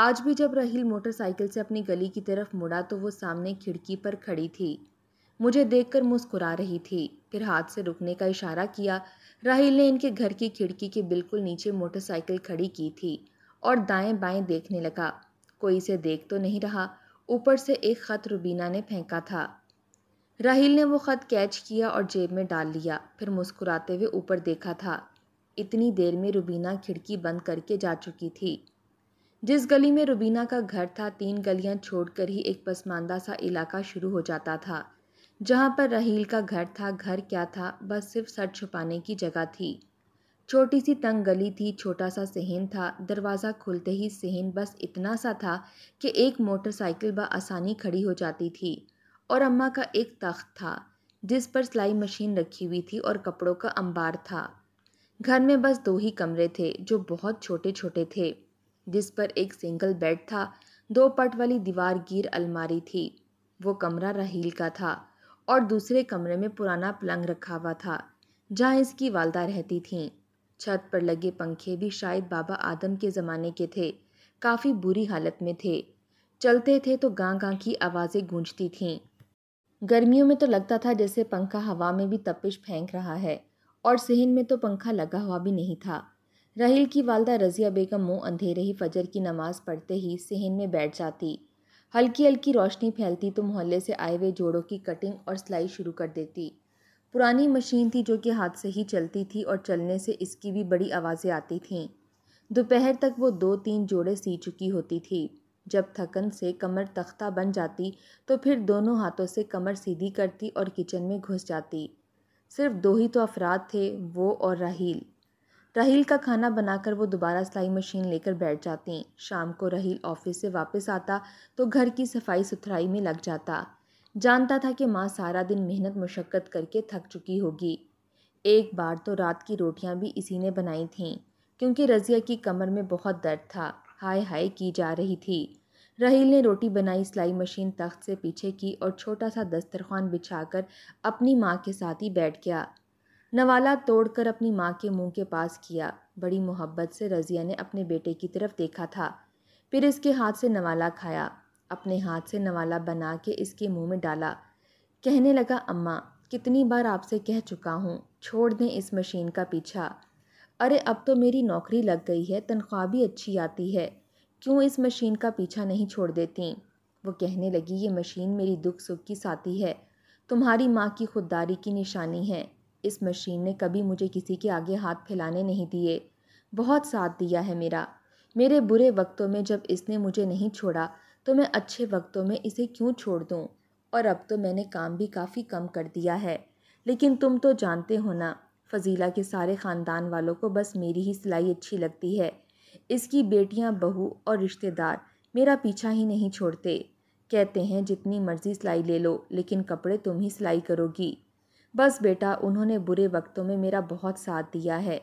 आज भी जब रहील मोटरसाइकिल से अपनी गली की तरफ मुड़ा तो वो सामने खिड़की पर खड़ी थी मुझे देखकर मुस्कुरा रही थी फिर हाथ से रुकने का इशारा किया राहिल ने इनके घर की खिड़की के बिल्कुल नीचे मोटरसाइकिल खड़ी की थी और दाएं बाएं देखने लगा कोई इसे देख तो नहीं रहा ऊपर से एक ख़त रुबीना ने फेंका था राहिल ने वो ख़त कैच किया और जेब में डाल लिया फिर मुस्कुराते हुए ऊपर देखा था इतनी देर में रुबीना खिड़की बंद करके जा चुकी थी जिस गली में रुबीना का घर था तीन गलियां छोड़कर ही एक पसमानदा सा इलाका शुरू हो जाता था जहां पर रहील का घर था घर क्या था बस सिर्फ सर छुपाने की जगह थी छोटी सी तंग गली थी छोटा सा सहन था दरवाज़ा खुलते ही सहन बस इतना सा था कि एक मोटरसाइकिल ब आसानी खड़ी हो जाती थी और अम्मा का एक तख्त था जिस पर सिलाई मशीन रखी हुई थी और कपड़ों का अंबार था घर में बस दो ही कमरे थे जो बहुत छोटे छोटे थे जिस पर एक सिंगल बेड था दो पट वाली दीवार गिर अलमारी थी वो कमरा रहील का था और दूसरे कमरे में पुराना पलंग रखा हुआ था जहाँ इसकी वालदा रहती थी छत पर लगे पंखे भी शायद बाबा आदम के ज़माने के थे काफ़ी बुरी हालत में थे चलते थे तो गां गां की आवाज़ें गूंजती थीं गर्मियों में तो लगता था जैसे पंखा हवा में भी तपिश फेंक रहा है और सहन में तो पंखा लगा हुआ भी नहीं था रहील की वालदा रज़िया बेगम मुँह अंधेरे ही फजर की नमाज़ पढ़ते ही सहन में बैठ जाती हल्की हल्की रोशनी फैलती तो मोहल्ले से आए हुए जोड़ों की कटिंग और सिलाई शुरू कर देती पुरानी मशीन थी जो कि हाथ से ही चलती थी और चलने से इसकी भी बड़ी आवाज़ें आती थीं दोपहर तक वो दो तीन जोड़े सी चुकी होती थी जब थकन से कमर तख्ता बन जाती तो फिर दोनों हाथों से कमर सीधी करती और किचन में घुस जाती सिर्फ दो ही तो अफराद थे वो और राहील राहील का खाना बनाकर वो दोबारा सिलाई मशीन लेकर बैठ जाती शाम को राहील ऑफिस से वापस आता तो घर की सफाई सुथराई में लग जाता जानता था कि माँ सारा दिन मेहनत मशक्क़त करके थक चुकी होगी एक बार तो रात की रोटियाँ भी इसी ने बनाई थीं क्योंकि रज़िया की कमर में बहुत दर्द था हाय हाय की जा रही थी रहील ने रोटी बनाई सिलाई मशीन तख्त से पीछे की और छोटा सा दस्तरखान बिछाकर अपनी माँ के साथ ही बैठ गया नवाला तोड़कर अपनी माँ के मुंह के पास किया बड़ी मोहब्बत से रज़िया ने अपने बेटे की तरफ देखा था फिर इसके हाथ से नवाला खाया अपने हाथ से नवाला बना के इसके मुंह में डाला कहने लगा अम्मा कितनी बार आपसे कह चुका हूँ छोड़ दें इस मशीन का पीछा अरे अब तो मेरी नौकरी लग गई है तनख्वाह भी अच्छी आती है क्यों इस मशीन का पीछा नहीं छोड़ देती वो कहने लगी ये मशीन मेरी दुख सुख की साथी है तुम्हारी माँ की खुददारी की निशानी है इस मशीन ने कभी मुझे किसी के आगे हाथ फैलाने नहीं दिए बहुत साथ दिया है मेरा मेरे बुरे वक्तों में जब इसने मुझे नहीं छोड़ा तो मैं अच्छे वक्तों में इसे क्यों छोड़ दूँ और अब तो मैंने काम भी काफ़ी कम कर दिया है लेकिन तुम तो जानते हो ना फजीला के सारे ख़ानदान वालों को बस मेरी ही सिलाई अच्छी लगती है इसकी बेटियां बहू और रिश्तेदार मेरा पीछा ही नहीं छोड़ते कहते हैं जितनी मर्ज़ी सिलाई ले लो लेकिन कपड़े तुम ही सिलाई करोगी बस बेटा उन्होंने बुरे वक्तों में मेरा बहुत साथ दिया है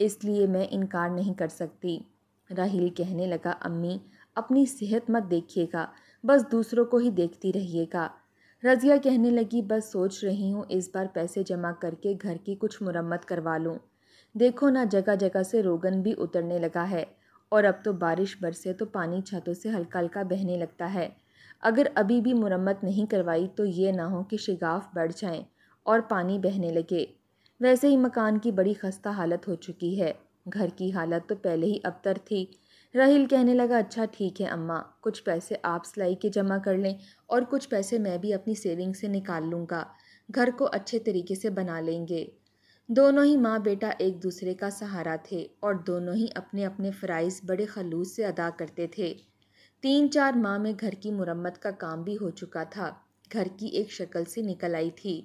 इसलिए मैं इनकार नहीं कर सकती राहील कहने लगा अम्मी अपनी सेहत मत देखिएगा बस दूसरों को ही देखती रहिएगा रजिया कहने लगी बस सोच रही हूँ इस बार पैसे जमा करके घर की कुछ मुरम्मत करवा लूँ देखो ना जगह जगह से रोगन भी उतरने लगा है और अब तो बारिश बरसे तो पानी छतों से हल्का हल्का बहने लगता है अगर अभी भी मुरम्मत नहीं करवाई तो ये ना हो कि शिगाफ बढ़ जाएं और पानी बहने लगे वैसे ही मकान की बड़ी खस्ता हालत हो चुकी है घर की हालत तो पहले ही अबतर थी राहिल कहने लगा अच्छा ठीक है अम्मा कुछ पैसे आप सिलाई के जमा कर लें और कुछ पैसे मैं भी अपनी सेविंग से निकाल लूँगा घर को अच्छे तरीके से बना लेंगे दोनों ही माँ बेटा एक दूसरे का सहारा थे और दोनों ही अपने अपने फ़राइज़ बड़े खलूस से अदा करते थे तीन चार माह में घर की मुरम्मत का काम भी हो चुका था घर की एक शक्ल से निकल आई थी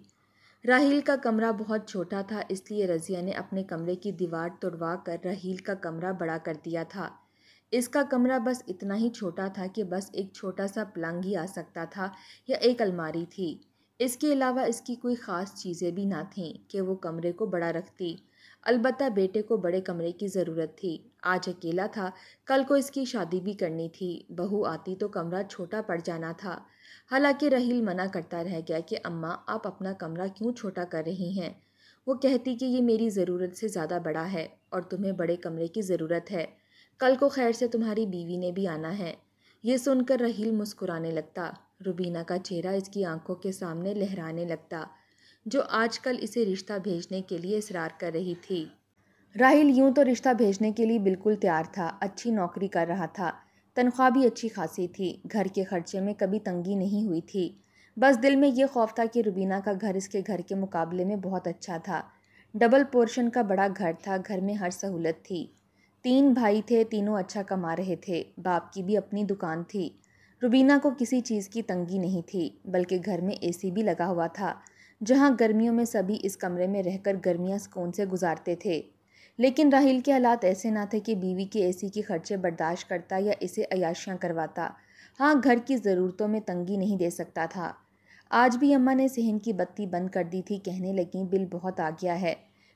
राहील का कमरा बहुत छोटा था इसलिए रज़िया ने अपने कमरे की दीवार तोड़वा कर राहील का कमरा बड़ा कर दिया था इसका कमरा बस इतना ही छोटा था कि बस एक छोटा सा पलंग ही आ सकता था या एक अलमारी थी इसके अलावा इसकी कोई ख़ास चीज़ें भी ना थीं कि वो कमरे को बड़ा रखती अलबत् बेटे को बड़े कमरे की ज़रूरत थी आज अकेला था कल को इसकी शादी भी करनी थी बहू आती तो कमरा छोटा पड़ जाना था हालांकि रहील मना करता रह गया कि अम्मा आप अपना कमरा क्यों छोटा कर रही हैं वो कहती कि ये मेरी ज़रूरत से ज़्यादा बड़ा है और तुम्हें बड़े कमरे की ज़रूरत है कल को खैर से तुम्हारी बीवी ने भी आना है ये सुनकर रहील मुस्कुराने लगता रुबीना का चेहरा इसकी आंखों के सामने लहराने लगता जो आजकल इसे रिश्ता भेजने के लिए इसरार कर रही थी राहिल यूं तो रिश्ता भेजने के लिए बिल्कुल तैयार था अच्छी नौकरी कर रहा था तनख्वाह भी अच्छी खासी थी घर के खर्चे में कभी तंगी नहीं हुई थी बस दिल में ये खौफ था कि रुबीना का घर इसके घर के मुकाबले में बहुत अच्छा था डबल पोर्शन का बड़ा घर था घर में हर सहूलत थी तीन भाई थे तीनों अच्छा कमा रहे थे बाप की भी अपनी दुकान थी रुबीना को किसी चीज़ की तंगी नहीं थी बल्कि घर में एसी भी लगा हुआ था जहाँ गर्मियों में सभी इस कमरे में रहकर गर्मियाँ सुकून से गुजारते थे लेकिन राहिल के हालात ऐसे ना थे कि बीवी के एसी के खर्चे बर्दाश्त करता या इसे अयाशियाँ करवाता हाँ घर की ज़रूरतों में तंगी नहीं दे सकता था आज भी अम्मा ने सहन की बत्ती बंद कर दी थी कहने लगी बिल बहुत आ गया है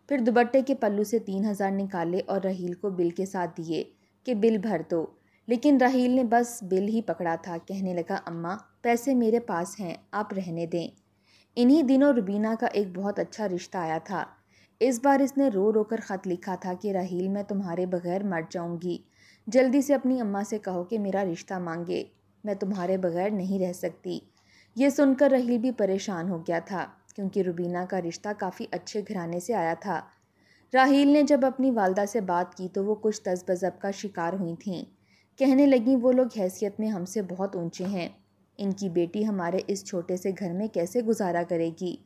फिर दुबट्टे के पल्लू से तीन हज़ार निकाले और राहील को बिल के साथ दिए कि बिल भर दो लेकिन राहील ने बस बिल ही पकड़ा था कहने लगा अम्मा पैसे मेरे पास हैं आप रहने दें इन्हीं दिनों रुबीना का एक बहुत अच्छा रिश्ता आया था इस बार इसने रो रो कर ख़त लिखा था कि राहील मैं तुम्हारे बगैर मर जाऊंगी जल्दी से अपनी अम्मा से कहो कि मेरा रिश्ता मांगे मैं तुम्हारे बगैर नहीं रह सकती ये सुनकर रहील भी परेशान हो गया था क्योंकि रुबीना का रिश्ता काफ़ी अच्छे घराने से आया था राहील ने जब अपनी वालदा से बात की तो वो कुछ तजबजब का शिकार हुई थी कहने लगी वो लोग हैसियत में हमसे बहुत ऊंचे हैं इनकी बेटी हमारे इस छोटे से घर में कैसे गुजारा करेगी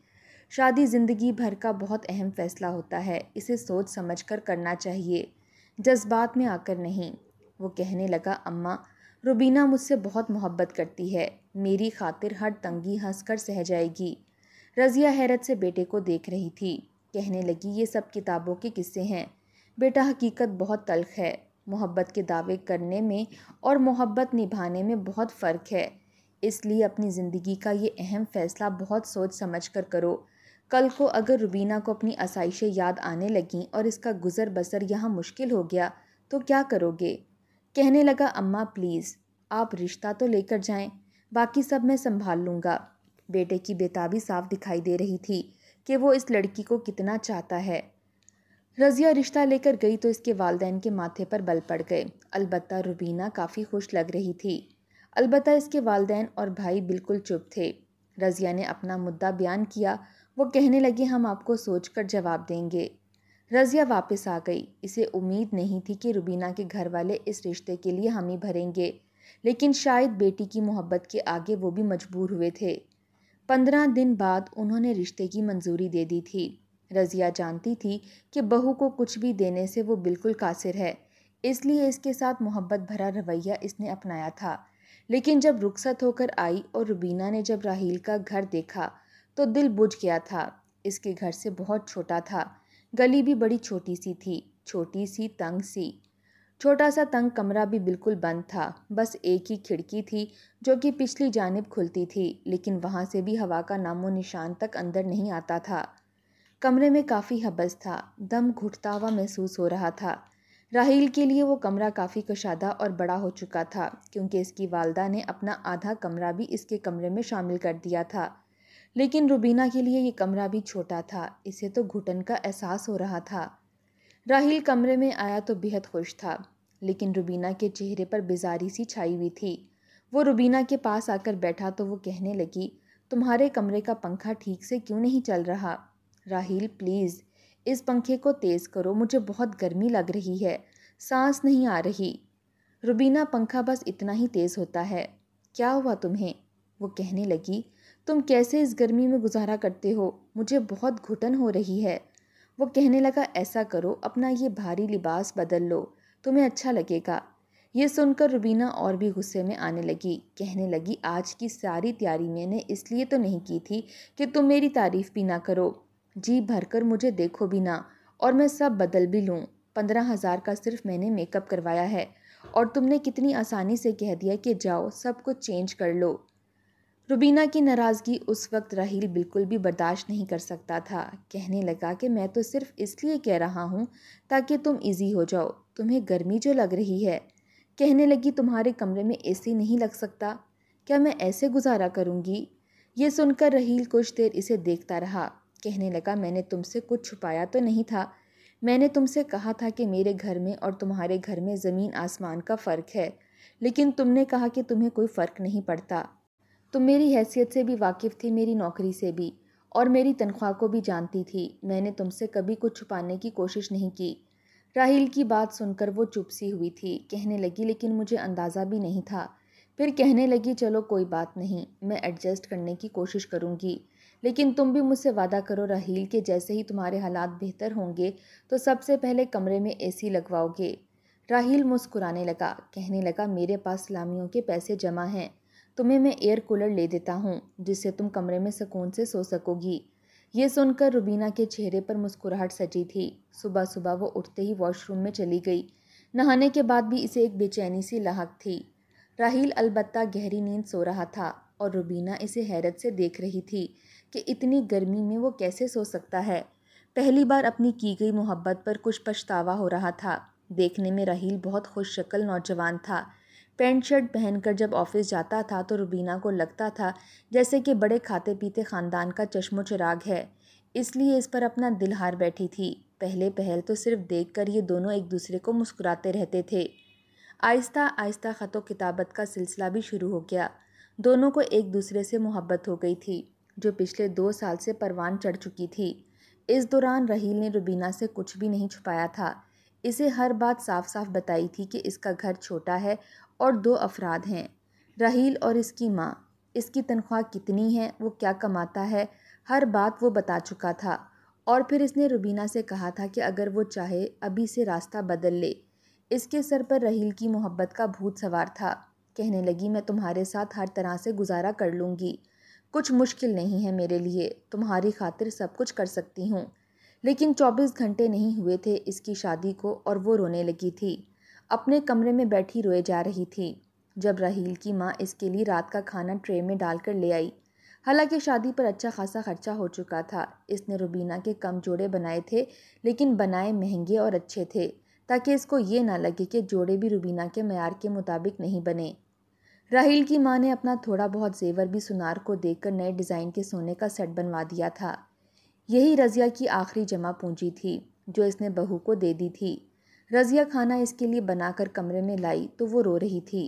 शादी ज़िंदगी भर का बहुत अहम फैसला होता है इसे सोच समझ कर करना चाहिए जज्बात में आकर नहीं वो कहने लगा अम्मा रुबीना मुझसे बहुत मोहब्बत करती है मेरी खातिर हर तंगी हंस कर सह जाएगी रज़िया हैरत से बेटे को देख रही थी कहने लगी ये सब किताबों के किस्से हैं बेटा हकीकत बहुत तलख है मोहब्बत के दावे करने में और मोहब्बत निभाने में बहुत फ़र्क है इसलिए अपनी ज़िंदगी का ये अहम फ़ैसला बहुत सोच समझ कर करो कल को अगर रुबीना को अपनी आसाइशें याद आने लगीं और इसका गुज़र बसर यहाँ मुश्किल हो गया तो क्या करोगे कहने लगा अम्मा प्लीज़ आप रिश्ता तो लेकर जाएं बाकी सब मैं संभाल लूँगा बेटे की बेताबी साफ दिखाई दे रही थी कि वो इस लड़की को कितना चाहता है रज़िया रिश्ता लेकर गई तो इसके वालदेन के माथे पर बल पड़ गए अलबत् रुबीना काफ़ी खुश लग रही थी अलबत् इसके वालदेन और भाई बिल्कुल चुप थे रज़िया ने अपना मुद्दा बयान किया वो कहने लगी हम आपको सोच कर जवाब देंगे रज़िया वापस आ गई इसे उम्मीद नहीं थी कि रुबीना के घर वाले इस रिश्ते के लिए हम ही भरेंगे लेकिन शायद बेटी की मोहब्बत के आगे वो भी मजबूर हुए थे पंद्रह दिन बाद उन्होंने रिश्ते की मंजूरी दे दी थी रज़िया जानती थी कि बहू को कुछ भी देने से वो बिल्कुल कासिर है इसलिए इसके साथ मोहब्बत भरा रवैया इसने अपनाया था लेकिन जब रुखसत होकर आई और रुबीना ने जब राहील का घर देखा तो दिल बुझ गया था इसके घर से बहुत छोटा था गली भी बड़ी छोटी सी थी छोटी सी तंग सी छोटा सा तंग कमरा भी बिल्कुल बंद था बस एक ही खिड़की थी जो कि पिछली जानब खुलती थी लेकिन वहाँ से भी हवा का नामो निशान तक अंदर नहीं आता था कमरे में काफ़ी हबस था दम घुटता हुआ महसूस हो रहा था राहील के लिए वो कमरा काफ़ी कशादा और बड़ा हो चुका था क्योंकि इसकी वालदा ने अपना आधा कमरा भी इसके कमरे में शामिल कर दिया था लेकिन रुबीना के लिए ये कमरा भी छोटा था इसे तो घुटन का एहसास हो रहा था राहिल कमरे में आया तो बेहद खुश था लेकिन रुबीना के चेहरे पर बेजारी सी छाई हुई थी वो रुबीना के पास आकर बैठा तो वो कहने लगी तुम्हारे कमरे का पंखा ठीक से क्यों नहीं चल रहा राहिल प्लीज़ इस पंखे को तेज़ करो मुझे बहुत गर्मी लग रही है सांस नहीं आ रही रुबीना पंखा बस इतना ही तेज़ होता है क्या हुआ तुम्हें वो कहने लगी तुम कैसे इस गर्मी में गुजारा करते हो मुझे बहुत घुटन हो रही है वो कहने लगा ऐसा करो अपना ये भारी लिबास बदल लो तुम्हें अच्छा लगेगा ये सुनकर रुबीना और भी गुस्से में आने लगी कहने लगी आज की सारी तैयारी मैंने इसलिए तो नहीं की थी कि तुम मेरी तारीफ़ भी ना करो जी भरकर मुझे देखो भी ना और मैं सब बदल भी लूँ पंद्रह हज़ार का सिर्फ मैंने मेकअप करवाया है और तुमने कितनी आसानी से कह दिया कि जाओ सब कुछ चेंज कर लो रुबीना की नाराज़गी उस वक्त राहील बिल्कुल भी बर्दाश्त नहीं कर सकता था कहने लगा कि मैं तो सिर्फ इसलिए कह रहा हूँ ताकि तुम इजी हो जाओ तुम्हें गर्मी जो लग रही है कहने लगी तुम्हारे कमरे में ए नहीं लग सकता क्या मैं ऐसे गुजारा करूँगी ये सुनकर रहील कुछ देर इसे देखता रहा कहने लगा मैंने तुमसे कुछ छुपाया तो नहीं था मैंने तुमसे कहा था कि मेरे घर में और तुम्हारे घर में ज़मीन आसमान का फ़र्क है लेकिन तुमने कहा कि तुम्हें कोई फ़र्क नहीं पड़ता तो मेरी हैसियत से भी वाकिफ़ थी मेरी नौकरी से भी और मेरी तनख्वाह को भी जानती थी मैंने तुमसे कभी कुछ छुपाने की कोशिश नहीं की राहिल की बात सुनकर वो चुप सी हुई थी कहने लगी लेकिन मुझे अंदाज़ा भी नहीं था फिर कहने लगी चलो कोई बात नहीं मैं एडजस्ट करने की कोशिश करूँगी लेकिन तुम भी मुझसे वादा करो राहील के जैसे ही तुम्हारे हालात बेहतर होंगे तो सबसे पहले कमरे में एसी लगवाओगे राहील मुस्कुराने लगा कहने लगा मेरे पास सलामियों के पैसे जमा हैं तुम्हें मैं एयर कूलर ले देता हूँ जिससे तुम कमरे में सुकून से सो सकोगी ये सुनकर रुबीना के चेहरे पर मुस्कुराहट सजी थी सुबह सुबह वो उठते ही वॉशरूम में चली गई नहाने के बाद भी इसे एक बेचैनी सी लाहक थी राहील अलबत्ता गहरी नींद सो रहा था और रुबीना इसे हैरत से देख रही थी कि इतनी गर्मी में वो कैसे सो सकता है पहली बार अपनी की गई मोहब्बत पर कुछ पछतावा हो रहा था देखने में राहील बहुत खुश शक्ल नौजवान था पैंट शर्ट पहनकर जब ऑफिस जाता था तो रुबीना को लगता था जैसे कि बड़े खाते पीते ख़ानदान का चश्मो चिराग है इसलिए इस पर अपना दिल हार बैठी थी पहले पहल तो सिर्फ देख कर ये दोनों एक दूसरे को मुस्कुराते रहते थे आहिस्ता आहिस्ता ख़त किताबत का सिलसिला भी शुरू हो गया दोनों को एक दूसरे से मोहब्बत हो गई थी जो पिछले दो साल से परवान चढ़ चुकी थी इस दौरान रहील ने रुबीना से कुछ भी नहीं छुपाया था इसे हर बात साफ साफ बताई थी कि इसका घर छोटा है और दो अफराद हैं रहील और इसकी माँ इसकी तनख्वाह कितनी है वो क्या कमाता है हर बात वो बता चुका था और फिर इसने रुबीना से कहा था कि अगर वो चाहे अभी से रास्ता बदल ले इसके सर पर रहील की मोहब्बत का भूत सवार था कहने लगी मैं तुम्हारे साथ हर तरह से गुजारा कर लूँगी कुछ मुश्किल नहीं है मेरे लिए तुम्हारी खातिर सब कुछ कर सकती हूँ लेकिन 24 घंटे नहीं हुए थे इसकी शादी को और वो रोने लगी थी अपने कमरे में बैठी रोए जा रही थी जब राहील की माँ इसके लिए रात का खाना ट्रे में डालकर ले आई हालांकि शादी पर अच्छा खासा खर्चा हो चुका था इसने रुबीना के कम जोड़े बनाए थे लेकिन बनाए महंगे और अच्छे थे ताकि इसको ये ना लगे कि जोड़े भी रुबीना के मैार के मुताबिक नहीं बने राहील की माँ ने अपना थोड़ा बहुत जेवर भी सुनार को देकर नए डिज़ाइन के सोने का सेट बनवा दिया था यही रज़िया की आखिरी जमा पूंजी थी जो इसने बहू को दे दी थी रज़िया खाना इसके लिए बनाकर कमरे में लाई तो वो रो रही थी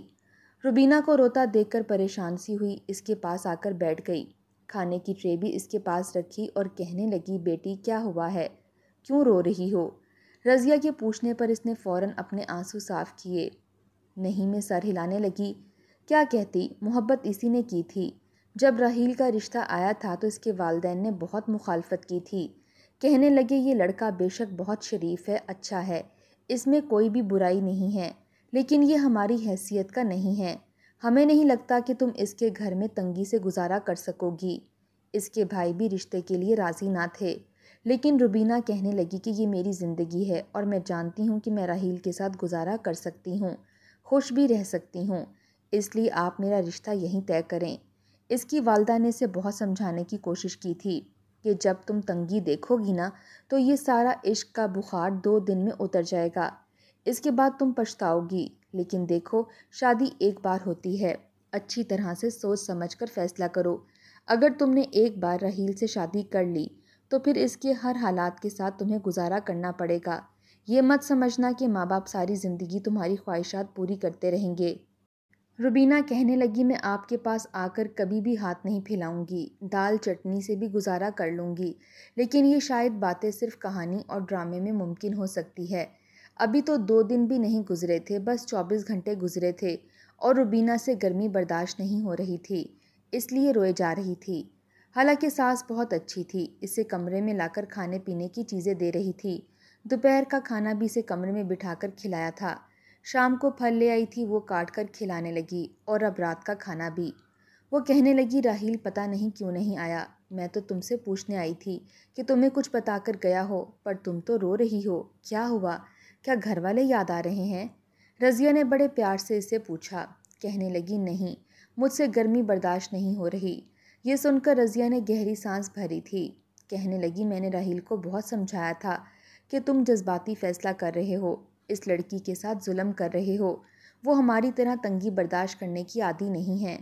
रुबीना को रोता देखकर परेशान सी हुई इसके पास आकर बैठ गई खाने की ट्रे भी इसके पास रखी और कहने लगी बेटी क्या हुआ है क्यों रो रही हो रज़िया के पूछने पर इसने फ़ौरन अपने आंसू साफ किए नहीं मैं सर हिलाने लगी क्या कहती मोहब्बत इसी ने की थी जब राहील का रिश्ता आया था तो इसके वालदेन ने बहुत मुखालफत की थी कहने लगे ये लड़का बेशक बहुत शरीफ है अच्छा है इसमें कोई भी बुराई नहीं है लेकिन ये हमारी हैसियत का नहीं है हमें नहीं लगता कि तुम इसके घर में तंगी से गुजारा कर सकोगी इसके भाई भी रिश्ते के लिए राज़ी ना थे लेकिन रुबीना कहने लगी कि ये मेरी ज़िंदगी है और मैं जानती हूँ कि मैं राहील के साथ गुजारा कर सकती हूँ खुश भी रह सकती हूँ इसलिए आप मेरा रिश्ता यहीं तय करें इसकी वालदा ने इसे बहुत समझाने की कोशिश की थी कि जब तुम तंगी देखोगी ना तो ये सारा इश्क का बुखार दो दिन में उतर जाएगा इसके बाद तुम पछताओगी लेकिन देखो शादी एक बार होती है अच्छी तरह से सोच समझ कर फैसला करो अगर तुमने एक बार रहील से शादी कर ली तो फिर इसके हर हालात के साथ तुम्हें गुजारा करना पड़ेगा ये मत समझना कि माँ बाप सारी ज़िंदगी तुम्हारी ख्वाहिशात पूरी करते रहेंगे रुबीना कहने लगी मैं आपके पास आकर कभी भी हाथ नहीं फैलाऊंगी दाल चटनी से भी गुजारा कर लूँगी लेकिन ये शायद बातें सिर्फ कहानी और ड्रामे में मुमकिन हो सकती है अभी तो दो दिन भी नहीं गुजरे थे बस चौबीस घंटे गुजरे थे और रुबीना से गर्मी बर्दाश्त नहीं हो रही थी इसलिए रोए जा रही थी हालांकि सास बहुत अच्छी थी इसे कमरे में लाकर खाने पीने की चीज़ें दे रही थी दोपहर का खाना भी इसे कमरे में बिठाकर खिलाया था शाम को फल ले आई थी वो काट कर खिलाने लगी और अब रात का खाना भी वो कहने लगी राहील पता नहीं क्यों नहीं आया मैं तो तुमसे पूछने आई थी कि तुम्हें कुछ बता कर गया हो पर तुम तो रो रही हो क्या हुआ क्या घर वाले याद आ रहे हैं रज़िया ने बड़े प्यार से इसे पूछा कहने लगी नहीं मुझसे गर्मी बर्दाश्त नहीं हो रही ये सुनकर रज़िया ने गहरी सांस भरी थी कहने लगी मैंने राहील को बहुत समझाया था कि तुम जज्बाती फ़ैसला कर रहे हो इस लड़की के साथ जुल्म कर रहे हो वो हमारी तरह तंगी बर्दाश्त करने की आदि नहीं है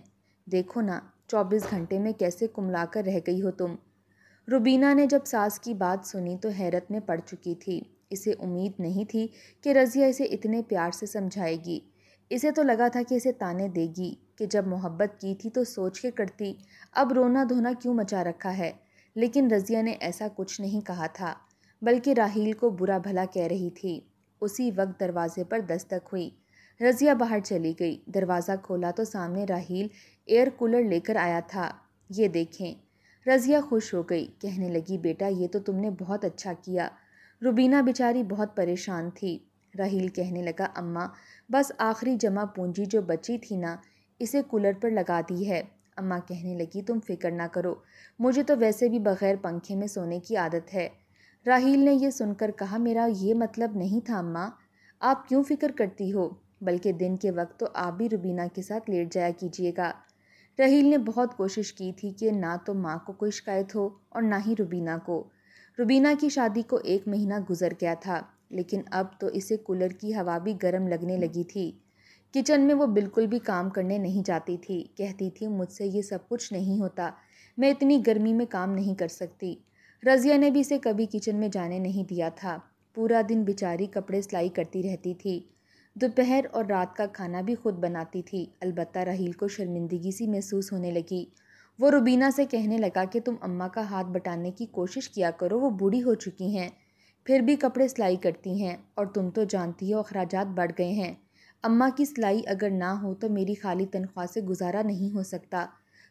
देखो ना चौबीस घंटे में कैसे कुमला कर रह गई हो तुम रुबीना ने जब सास की बात सुनी तो हैरत में पड़ चुकी थी इसे उम्मीद नहीं थी कि रज़िया इसे इतने प्यार से समझाएगी इसे तो लगा था कि इसे ताने देगी कि जब मोहब्बत की थी तो सोच के करती अब रोना धोना क्यों मचा रखा है लेकिन रज़िया ने ऐसा कुछ नहीं कहा था बल्कि राहील को बुरा भला कह रही थी उसी वक्त दरवाजे पर दस्तक हुई रज़िया बाहर चली गई दरवाज़ा खोला तो सामने राहील एयर कूलर लेकर आया था ये देखें रज़िया खुश हो गई कहने लगी बेटा ये तो तुमने बहुत अच्छा किया रुबीना बेचारी बहुत परेशान थी राहील कहने लगा अम्मा बस आखिरी जमा पूंजी जो बची थी ना इसे कूलर पर लगा दी है अम्मा कहने लगी तुम फिक्र ना करो मुझे तो वैसे भी बग़ैर पंखे में सोने की आदत है राहील ने यह सुनकर कहा मेरा ये मतलब नहीं था अम्मा आप क्यों फिक्र करती हो बल्कि दिन के वक्त तो आप भी रुबीना के साथ लेट जाया कीजिएगा रहील ने बहुत कोशिश की थी कि ना तो माँ को कोई शिकायत हो और ना ही रुबीना को रुबीना की शादी को एक महीना गुजर गया था लेकिन अब तो इसे कूलर की हवा भी गर्म लगने लगी थी किचन में वो बिल्कुल भी काम करने नहीं जाती थी कहती थी मुझसे ये सब कुछ नहीं होता मैं इतनी गर्मी में काम नहीं कर सकती रज़िया ने भी इसे कभी किचन में जाने नहीं दिया था पूरा दिन बेचारी कपड़े सिलाई करती रहती थी दोपहर और रात का खाना भी खुद बनाती थी अलबत्त रहील को शर्मिंदगी सी महसूस होने लगी वो रुबीना से कहने लगा कि तुम अम्मा का हाथ बटाने की कोशिश किया करो वो बूढ़ी हो चुकी हैं फिर भी कपड़े सिलाई करती हैं और तुम तो जानती हो अखराज बढ़ गए हैं अम्मा की सिलाई अगर ना हो तो मेरी खाली तनख्वाह से गुजारा नहीं हो सकता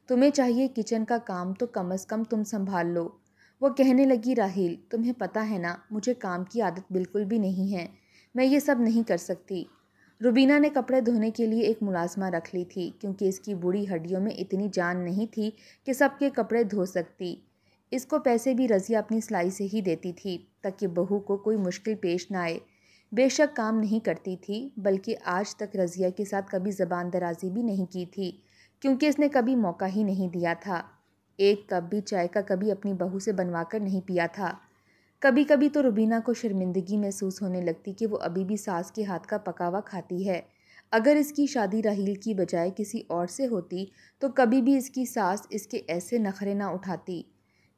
तुम्हें चाहिए किचन का काम तो कम अज़ कम तुम संभाल लो वह कहने लगी राहील तुम्हें पता है ना मुझे काम की आदत बिल्कुल भी नहीं है मैं ये सब नहीं कर सकती रुबीना ने कपड़े धोने के लिए एक मुलाजमा रख ली थी क्योंकि इसकी बूढ़ी हड्डियों में इतनी जान नहीं थी कि सबके कपड़े धो सकती इसको पैसे भी रज़िया अपनी सिलाई से ही देती थी ताकि बहू को कोई मुश्किल पेश ना आए बेशक काम नहीं करती थी बल्कि आज तक रज़िया के साथ कभी ज़बान दराजी भी नहीं की थी क्योंकि इसने कभी मौका ही नहीं दिया था एक कप भी चाय का कभी अपनी बहू से बनवा कर नहीं पिया था कभी कभी तो रुबीना को शर्मिंदगी महसूस होने लगती कि वो अभी भी सास के हाथ का पकावा खाती है अगर इसकी शादी राहील की बजाय किसी और से होती तो कभी भी इसकी सास इसके ऐसे नखरे ना उठाती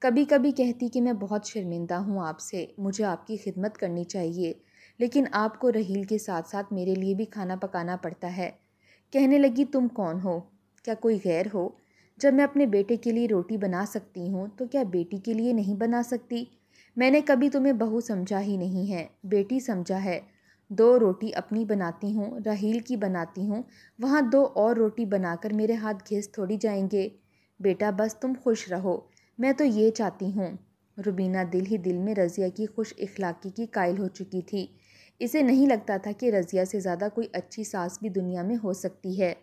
कभी कभी कहती कि मैं बहुत शर्मिंदा हूँ आपसे मुझे आपकी खिदमत करनी चाहिए लेकिन आपको रहील के साथ साथ मेरे लिए भी खाना पकाना पड़ता है कहने लगी तुम कौन हो क्या कोई गैर हो जब मैं अपने बेटे के लिए रोटी बना सकती हूँ तो क्या बेटी के लिए नहीं बना सकती मैंने कभी तुम्हें बहू समझा ही नहीं है बेटी समझा है दो रोटी अपनी बनाती हूँ राहील की बनाती हूँ वहाँ दो और रोटी बनाकर मेरे हाथ घिस थोड़ी जाएंगे बेटा बस तुम खुश रहो मैं तो ये चाहती हूँ रुबीना दिल ही दिल में रज़िया की खुश इखलाक़ी की कायल हो चुकी थी इसे नहीं लगता था कि रज़िया से ज़्यादा कोई अच्छी सास भी दुनिया में हो सकती है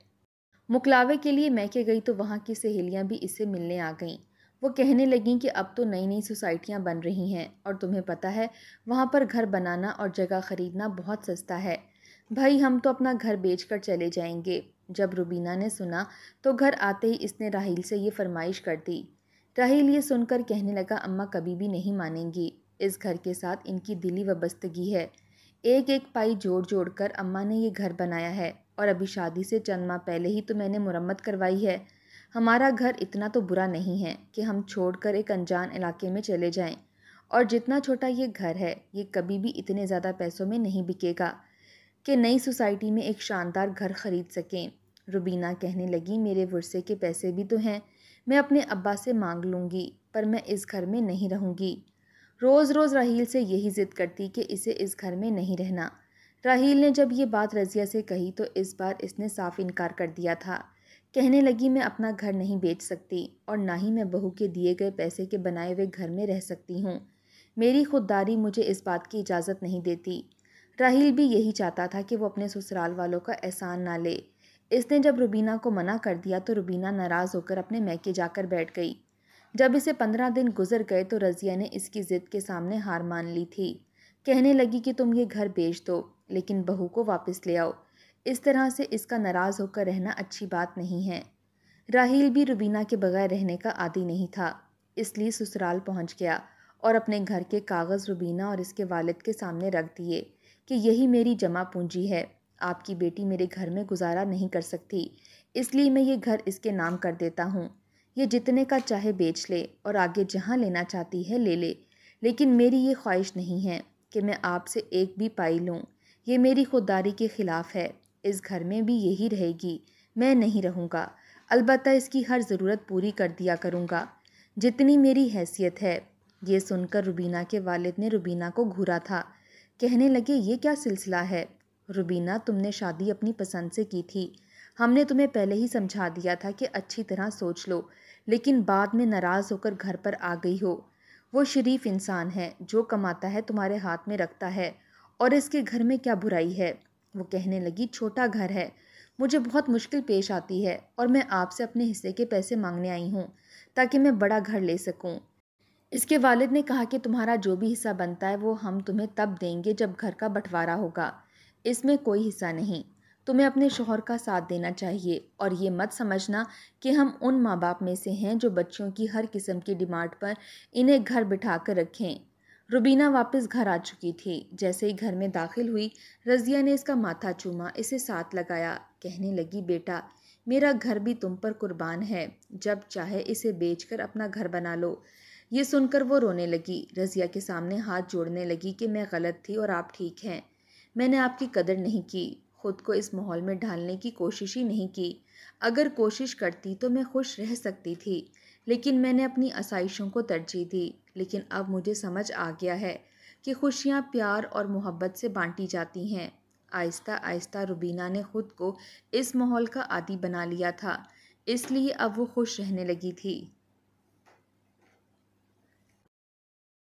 मुकलावे के लिए मैके गई तो वहाँ की सहेलियाँ भी इससे मिलने आ गईं वो कहने लगीं कि अब तो नई नई सोसाइटियाँ बन रही हैं और तुम्हें पता है वहाँ पर घर बनाना और जगह ख़रीदना बहुत सस्ता है भाई हम तो अपना घर कर चले जाएंगे जब रुबीना ने सुना तो घर आते ही इसने राहील से ये फरमाइश कर दी राहील ये सुनकर कहने लगा अम्मा कभी भी नहीं मानेंगी इस घर के साथ इनकी दिली वबस्तगी है एक एक पाई जोड़ जोड़ कर अम्मा ने ये घर बनाया है और अभी शादी से चंद माह पहले ही तो मैंने मुरम्मत करवाई है हमारा घर इतना तो बुरा नहीं है कि हम छोड़कर एक अनजान इलाके में चले जाएं और जितना छोटा ये घर है ये कभी भी इतने ज़्यादा पैसों में नहीं बिकेगा कि नई सोसाइटी में एक शानदार घर ख़रीद सकें रुबीना कहने लगी मेरे वर्से के पैसे भी तो हैं मैं अपने अब्बा से मांग लूँगी पर मैं इस घर में नहीं रहूँगी रोज़ रोज़ राहील से यही ज़िद करती कि इसे इस घर में नहीं रहना राहील ने जब ये बात रज़िया से कही तो इस बार इसने साफ इनकार कर दिया था कहने लगी मैं अपना घर नहीं बेच सकती और ना ही मैं बहू के दिए गए पैसे के बनाए हुए घर में रह सकती हूँ मेरी खुददारी मुझे इस बात की इजाज़त नहीं देती राहील भी यही चाहता था कि वो अपने ससुराल वालों का एहसान ना ले इसने जब रुबीना को मना कर दिया तो रुबीना नाराज़ होकर अपने मैके जाकर बैठ गई जब इसे पंद्रह दिन गुजर गए तो रज़िया ने इसकी ज़िद के सामने हार मान ली थी कहने लगी कि तुम ये घर बेच दो लेकिन बहू को वापस ले आओ इस तरह से इसका नाराज़ होकर रहना अच्छी बात नहीं है राहील भी रुबीना के बगैर रहने का आदि नहीं था इसलिए ससुराल पहुंच गया और अपने घर के कागज़ रुबीना और इसके वालिद के सामने रख दिए कि यही मेरी जमा पूंजी है आपकी बेटी मेरे घर में गुजारा नहीं कर सकती इसलिए मैं ये घर इसके नाम कर देता हूँ ये जितने का चाहे बेच ले और आगे जहाँ लेना चाहती है ले ले लेकिन मेरी ये ख्वाहिश नहीं है कि मैं आपसे एक भी पाई लूँ ये मेरी खुददारी के ख़िलाफ़ है इस घर में भी यही रहेगी मैं नहीं रहूँगा अलबत्त इसकी हर ज़रूरत पूरी कर दिया करूँगा जितनी मेरी हैसियत है ये सुनकर रुबीना के वालिद ने रुबीना को घूरा था कहने लगे ये क्या सिलसिला है रुबीना तुमने शादी अपनी पसंद से की थी हमने तुम्हें पहले ही समझा दिया था कि अच्छी तरह सोच लो लेकिन बाद में नाराज़ होकर घर पर आ गई हो वो शरीफ इंसान है जो कमाता है तुम्हारे हाथ में रखता है और इसके घर में क्या बुराई है वो कहने लगी छोटा घर है मुझे बहुत मुश्किल पेश आती है और मैं आपसे अपने हिस्से के पैसे मांगने आई हूँ ताकि मैं बड़ा घर ले सकूँ इसके वालिद ने कहा कि तुम्हारा जो भी हिस्सा बनता है वो हम तुम्हें तब देंगे जब घर का बंटवारा होगा इसमें कोई हिस्सा नहीं तुम्हें अपने शोहर का साथ देना चाहिए और ये मत समझना कि हम उन माँ बाप में से हैं जो बच्चों की हर किस्म की डिमांड पर इन्हें घर बिठा कर रखें रुबीना वापस घर आ चुकी थी जैसे ही घर में दाखिल हुई रजिया ने इसका माथा चूमा इसे साथ लगाया कहने लगी बेटा मेरा घर भी तुम पर कुर्बान है जब चाहे इसे बेचकर अपना घर बना लो ये सुनकर वो रोने लगी रजिया के सामने हाथ जोड़ने लगी कि मैं गलत थी और आप ठीक हैं मैंने आपकी कदर नहीं की खुद को इस माहौल में ढालने की कोशिश ही नहीं की अगर कोशिश करती तो मैं खुश रह सकती थी लेकिन मैंने अपनी आसाइशों को तरजीह दी लेकिन अब मुझे समझ आ गया है कि खुशियाँ प्यार और मोहब्बत से बांटी जाती हैं आहिस्ता आहिस्ता रुबीना ने ख़ुद को इस माहौल का आदि बना लिया था इसलिए अब वो खुश रहने लगी थी